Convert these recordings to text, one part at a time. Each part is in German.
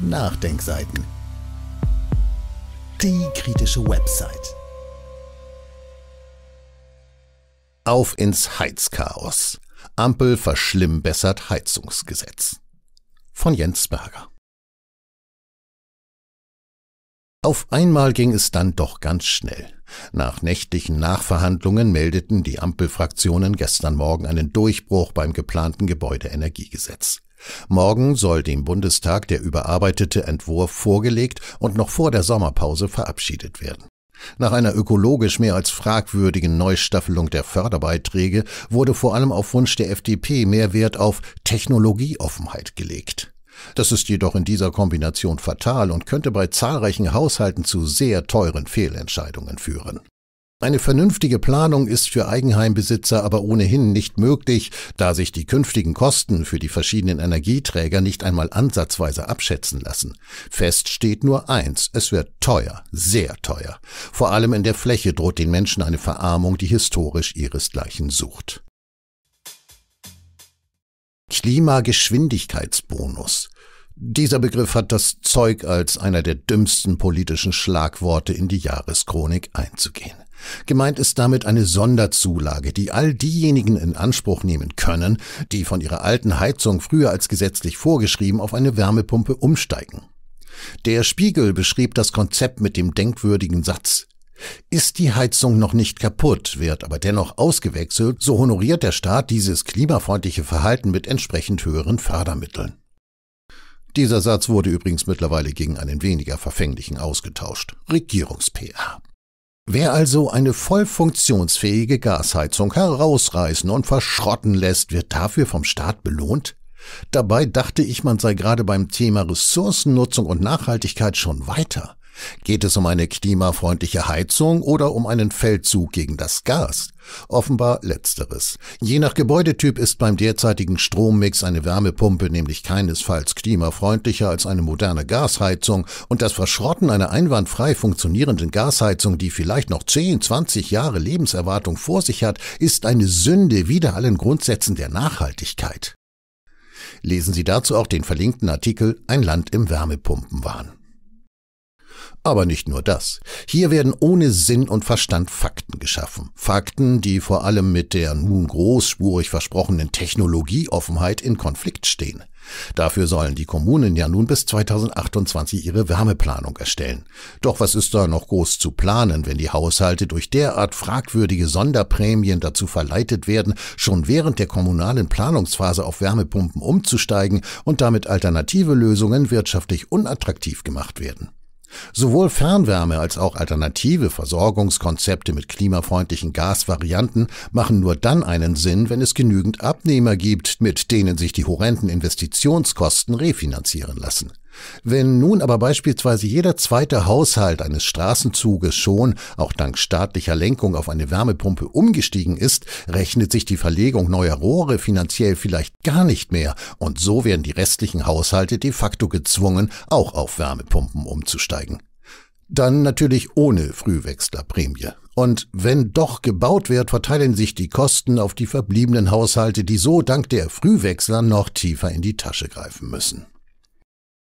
Nachdenkseiten. Die kritische Website. Auf ins Heizchaos. Ampel verschlimmbessert Heizungsgesetz. Von Jens Berger. Auf einmal ging es dann doch ganz schnell. Nach nächtlichen Nachverhandlungen meldeten die Ampelfraktionen gestern Morgen einen Durchbruch beim geplanten Gebäudeenergiegesetz. Morgen soll dem Bundestag der überarbeitete Entwurf vorgelegt und noch vor der Sommerpause verabschiedet werden. Nach einer ökologisch mehr als fragwürdigen Neustaffelung der Förderbeiträge wurde vor allem auf Wunsch der FDP mehr Wert auf Technologieoffenheit gelegt. Das ist jedoch in dieser Kombination fatal und könnte bei zahlreichen Haushalten zu sehr teuren Fehlentscheidungen führen. Eine vernünftige Planung ist für Eigenheimbesitzer aber ohnehin nicht möglich, da sich die künftigen Kosten für die verschiedenen Energieträger nicht einmal ansatzweise abschätzen lassen. Fest steht nur eins, es wird teuer, sehr teuer. Vor allem in der Fläche droht den Menschen eine Verarmung, die historisch ihresgleichen sucht. Klimageschwindigkeitsbonus. Dieser Begriff hat das Zeug, als einer der dümmsten politischen Schlagworte in die Jahreschronik einzugehen. Gemeint ist damit eine Sonderzulage, die all diejenigen in Anspruch nehmen können, die von ihrer alten Heizung früher als gesetzlich vorgeschrieben auf eine Wärmepumpe umsteigen. Der Spiegel beschrieb das Konzept mit dem denkwürdigen Satz ist die Heizung noch nicht kaputt, wird aber dennoch ausgewechselt, so honoriert der Staat dieses klimafreundliche Verhalten mit entsprechend höheren Fördermitteln. Dieser Satz wurde übrigens mittlerweile gegen einen weniger verfänglichen ausgetauscht. Regierungs-PR. Wer also eine voll funktionsfähige Gasheizung herausreißen und verschrotten lässt, wird dafür vom Staat belohnt? Dabei dachte ich, man sei gerade beim Thema Ressourcennutzung und Nachhaltigkeit schon weiter. Geht es um eine klimafreundliche Heizung oder um einen Feldzug gegen das Gas? Offenbar letzteres. Je nach Gebäudetyp ist beim derzeitigen Strommix eine Wärmepumpe nämlich keinesfalls klimafreundlicher als eine moderne Gasheizung und das Verschrotten einer einwandfrei funktionierenden Gasheizung, die vielleicht noch 10, 20 Jahre Lebenserwartung vor sich hat, ist eine Sünde wider allen Grundsätzen der Nachhaltigkeit. Lesen Sie dazu auch den verlinkten Artikel Ein Land im Wärmepumpenwahn. Aber nicht nur das. Hier werden ohne Sinn und Verstand Fakten geschaffen. Fakten, die vor allem mit der nun großspurig versprochenen Technologieoffenheit in Konflikt stehen. Dafür sollen die Kommunen ja nun bis 2028 ihre Wärmeplanung erstellen. Doch was ist da noch groß zu planen, wenn die Haushalte durch derart fragwürdige Sonderprämien dazu verleitet werden, schon während der kommunalen Planungsphase auf Wärmepumpen umzusteigen und damit alternative Lösungen wirtschaftlich unattraktiv gemacht werden? Sowohl Fernwärme als auch alternative Versorgungskonzepte mit klimafreundlichen Gasvarianten machen nur dann einen Sinn, wenn es genügend Abnehmer gibt, mit denen sich die horrenden Investitionskosten refinanzieren lassen. Wenn nun aber beispielsweise jeder zweite Haushalt eines Straßenzuges schon, auch dank staatlicher Lenkung, auf eine Wärmepumpe umgestiegen ist, rechnet sich die Verlegung neuer Rohre finanziell vielleicht gar nicht mehr und so werden die restlichen Haushalte de facto gezwungen, auch auf Wärmepumpen umzusteigen. Dann natürlich ohne Frühwechslerprämie. Und wenn doch gebaut wird, verteilen sich die Kosten auf die verbliebenen Haushalte, die so dank der Frühwechsler noch tiefer in die Tasche greifen müssen.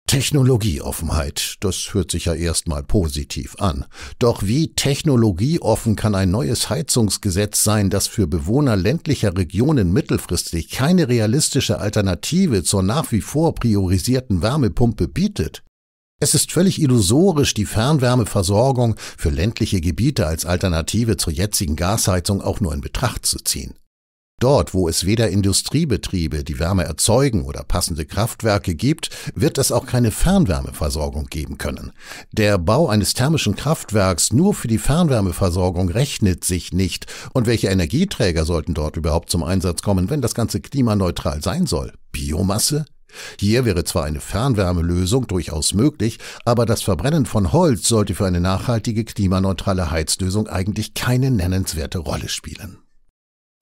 Technologieoffenheit, das hört sich ja erstmal positiv an. Doch wie technologieoffen kann ein neues Heizungsgesetz sein, das für Bewohner ländlicher Regionen mittelfristig keine realistische Alternative zur nach wie vor priorisierten Wärmepumpe bietet? Es ist völlig illusorisch, die Fernwärmeversorgung für ländliche Gebiete als Alternative zur jetzigen Gasheizung auch nur in Betracht zu ziehen. Dort, wo es weder Industriebetriebe, die Wärme erzeugen oder passende Kraftwerke gibt, wird es auch keine Fernwärmeversorgung geben können. Der Bau eines thermischen Kraftwerks nur für die Fernwärmeversorgung rechnet sich nicht. Und welche Energieträger sollten dort überhaupt zum Einsatz kommen, wenn das Ganze klimaneutral sein soll? Biomasse? Hier wäre zwar eine Fernwärmelösung durchaus möglich, aber das Verbrennen von Holz sollte für eine nachhaltige klimaneutrale Heizlösung eigentlich keine nennenswerte Rolle spielen.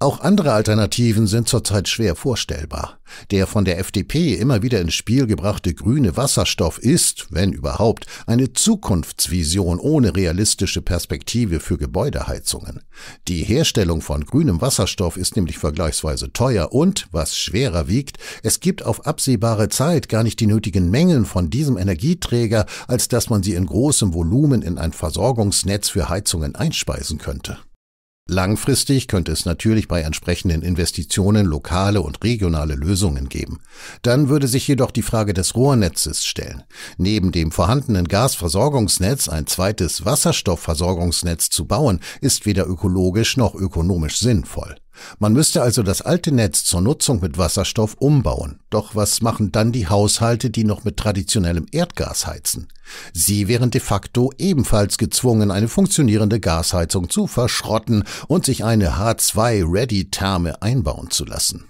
Auch andere Alternativen sind zurzeit schwer vorstellbar. Der von der FDP immer wieder ins Spiel gebrachte grüne Wasserstoff ist, wenn überhaupt, eine Zukunftsvision ohne realistische Perspektive für Gebäudeheizungen. Die Herstellung von grünem Wasserstoff ist nämlich vergleichsweise teuer und, was schwerer wiegt, es gibt auf absehbare Zeit gar nicht die nötigen Mengen von diesem Energieträger, als dass man sie in großem Volumen in ein Versorgungsnetz für Heizungen einspeisen könnte. Langfristig könnte es natürlich bei entsprechenden Investitionen lokale und regionale Lösungen geben. Dann würde sich jedoch die Frage des Rohrnetzes stellen. Neben dem vorhandenen Gasversorgungsnetz ein zweites Wasserstoffversorgungsnetz zu bauen, ist weder ökologisch noch ökonomisch sinnvoll. Man müsste also das alte Netz zur Nutzung mit Wasserstoff umbauen. Doch was machen dann die Haushalte, die noch mit traditionellem Erdgas heizen? Sie wären de facto ebenfalls gezwungen, eine funktionierende Gasheizung zu verschrotten und sich eine H2-Ready-Therme einbauen zu lassen.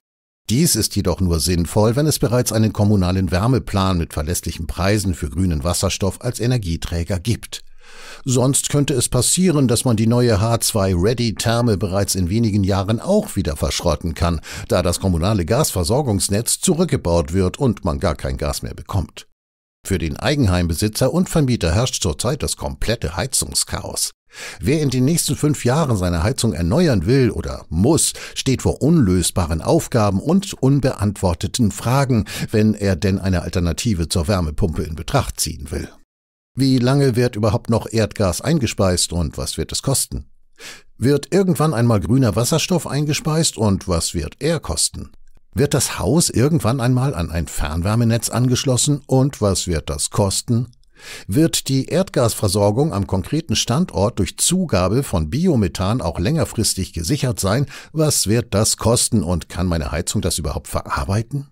Dies ist jedoch nur sinnvoll, wenn es bereits einen kommunalen Wärmeplan mit verlässlichen Preisen für grünen Wasserstoff als Energieträger gibt. Sonst könnte es passieren, dass man die neue H2 Ready Therme bereits in wenigen Jahren auch wieder verschrotten kann, da das kommunale Gasversorgungsnetz zurückgebaut wird und man gar kein Gas mehr bekommt. Für den Eigenheimbesitzer und Vermieter herrscht zurzeit das komplette Heizungschaos. Wer in den nächsten fünf Jahren seine Heizung erneuern will oder muss, steht vor unlösbaren Aufgaben und unbeantworteten Fragen, wenn er denn eine Alternative zur Wärmepumpe in Betracht ziehen will. Wie lange wird überhaupt noch Erdgas eingespeist und was wird es kosten? Wird irgendwann einmal grüner Wasserstoff eingespeist und was wird er kosten? Wird das Haus irgendwann einmal an ein Fernwärmenetz angeschlossen und was wird das kosten? Wird die Erdgasversorgung am konkreten Standort durch Zugabe von Biomethan auch längerfristig gesichert sein? Was wird das kosten und kann meine Heizung das überhaupt verarbeiten?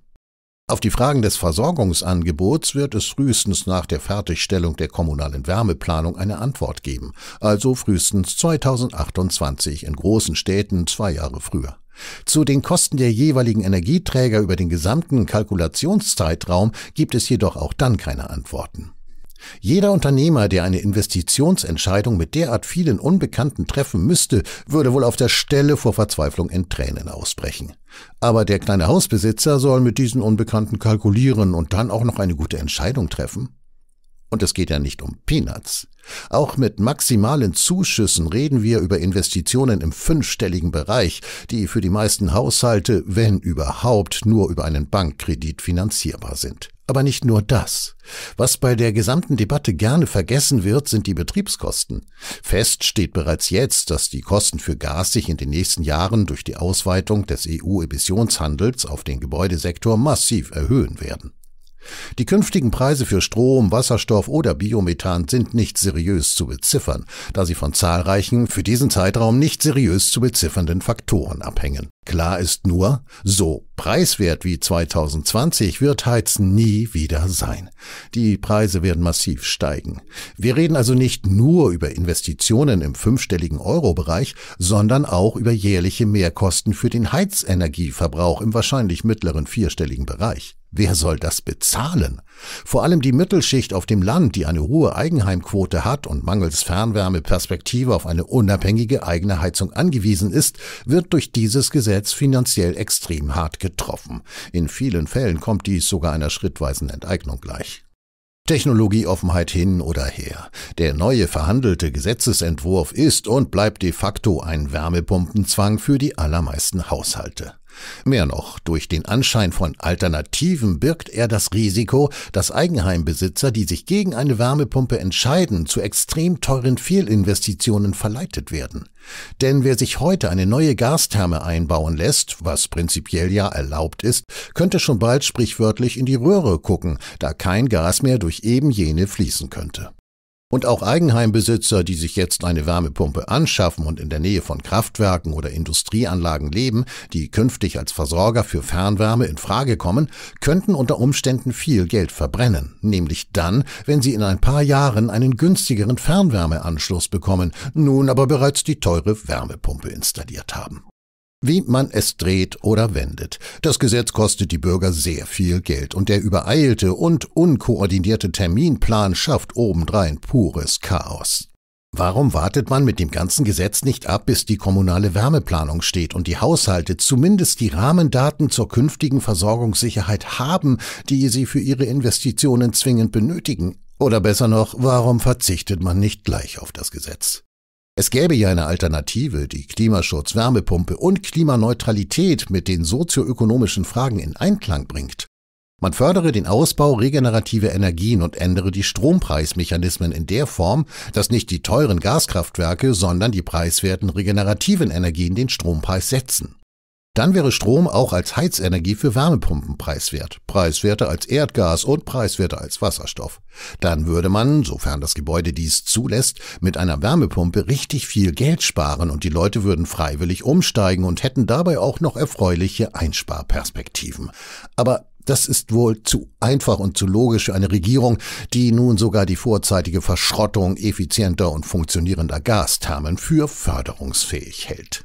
Auf die Fragen des Versorgungsangebots wird es frühestens nach der Fertigstellung der kommunalen Wärmeplanung eine Antwort geben, also frühestens 2028 in großen Städten zwei Jahre früher. Zu den Kosten der jeweiligen Energieträger über den gesamten Kalkulationszeitraum gibt es jedoch auch dann keine Antworten. Jeder Unternehmer, der eine Investitionsentscheidung mit derart vielen Unbekannten treffen müsste, würde wohl auf der Stelle vor Verzweiflung in Tränen ausbrechen. Aber der kleine Hausbesitzer soll mit diesen Unbekannten kalkulieren und dann auch noch eine gute Entscheidung treffen? Und es geht ja nicht um Peanuts. Auch mit maximalen Zuschüssen reden wir über Investitionen im fünfstelligen Bereich, die für die meisten Haushalte, wenn überhaupt, nur über einen Bankkredit finanzierbar sind. Aber nicht nur das. Was bei der gesamten Debatte gerne vergessen wird, sind die Betriebskosten. Fest steht bereits jetzt, dass die Kosten für Gas sich in den nächsten Jahren durch die Ausweitung des EU-Emissionshandels auf den Gebäudesektor massiv erhöhen werden. Die künftigen Preise für Strom, Wasserstoff oder Biomethan sind nicht seriös zu beziffern, da sie von zahlreichen, für diesen Zeitraum nicht seriös zu beziffernden Faktoren abhängen. Klar ist nur, so preiswert wie 2020 wird Heizen nie wieder sein. Die Preise werden massiv steigen. Wir reden also nicht nur über Investitionen im fünfstelligen Euro-Bereich, sondern auch über jährliche Mehrkosten für den Heizenergieverbrauch im wahrscheinlich mittleren vierstelligen Bereich. Wer soll das bezahlen? Vor allem die Mittelschicht auf dem Land, die eine hohe Eigenheimquote hat und mangels Fernwärmeperspektive auf eine unabhängige eigene Heizung angewiesen ist, wird durch dieses Gesetz Gesetz finanziell extrem hart getroffen. In vielen Fällen kommt dies sogar einer schrittweisen Enteignung gleich. Technologieoffenheit hin oder her. Der neue verhandelte Gesetzesentwurf ist und bleibt de facto ein Wärmepumpenzwang für die allermeisten Haushalte. Mehr noch, durch den Anschein von Alternativen birgt er das Risiko, dass Eigenheimbesitzer, die sich gegen eine Wärmepumpe entscheiden, zu extrem teuren Fehlinvestitionen verleitet werden. Denn wer sich heute eine neue Gastherme einbauen lässt, was prinzipiell ja erlaubt ist, könnte schon bald sprichwörtlich in die Röhre gucken, da kein Gas mehr durch eben jene fließen könnte. Und auch Eigenheimbesitzer, die sich jetzt eine Wärmepumpe anschaffen und in der Nähe von Kraftwerken oder Industrieanlagen leben, die künftig als Versorger für Fernwärme in Frage kommen, könnten unter Umständen viel Geld verbrennen, nämlich dann, wenn sie in ein paar Jahren einen günstigeren Fernwärmeanschluss bekommen, nun aber bereits die teure Wärmepumpe installiert haben wie man es dreht oder wendet. Das Gesetz kostet die Bürger sehr viel Geld und der übereilte und unkoordinierte Terminplan schafft obendrein pures Chaos. Warum wartet man mit dem ganzen Gesetz nicht ab, bis die kommunale Wärmeplanung steht und die Haushalte zumindest die Rahmendaten zur künftigen Versorgungssicherheit haben, die sie für ihre Investitionen zwingend benötigen? Oder besser noch, warum verzichtet man nicht gleich auf das Gesetz? Es gäbe ja eine Alternative, die Klimaschutz, Wärmepumpe und Klimaneutralität mit den sozioökonomischen Fragen in Einklang bringt. Man fördere den Ausbau regenerativer Energien und ändere die Strompreismechanismen in der Form, dass nicht die teuren Gaskraftwerke, sondern die preiswerten regenerativen Energien den Strompreis setzen. Dann wäre Strom auch als Heizenergie für Wärmepumpen preiswert, preiswerter als Erdgas und preiswerter als Wasserstoff. Dann würde man, sofern das Gebäude dies zulässt, mit einer Wärmepumpe richtig viel Geld sparen und die Leute würden freiwillig umsteigen und hätten dabei auch noch erfreuliche Einsparperspektiven. Aber das ist wohl zu einfach und zu logisch für eine Regierung, die nun sogar die vorzeitige Verschrottung effizienter und funktionierender Gasthermen für förderungsfähig hält.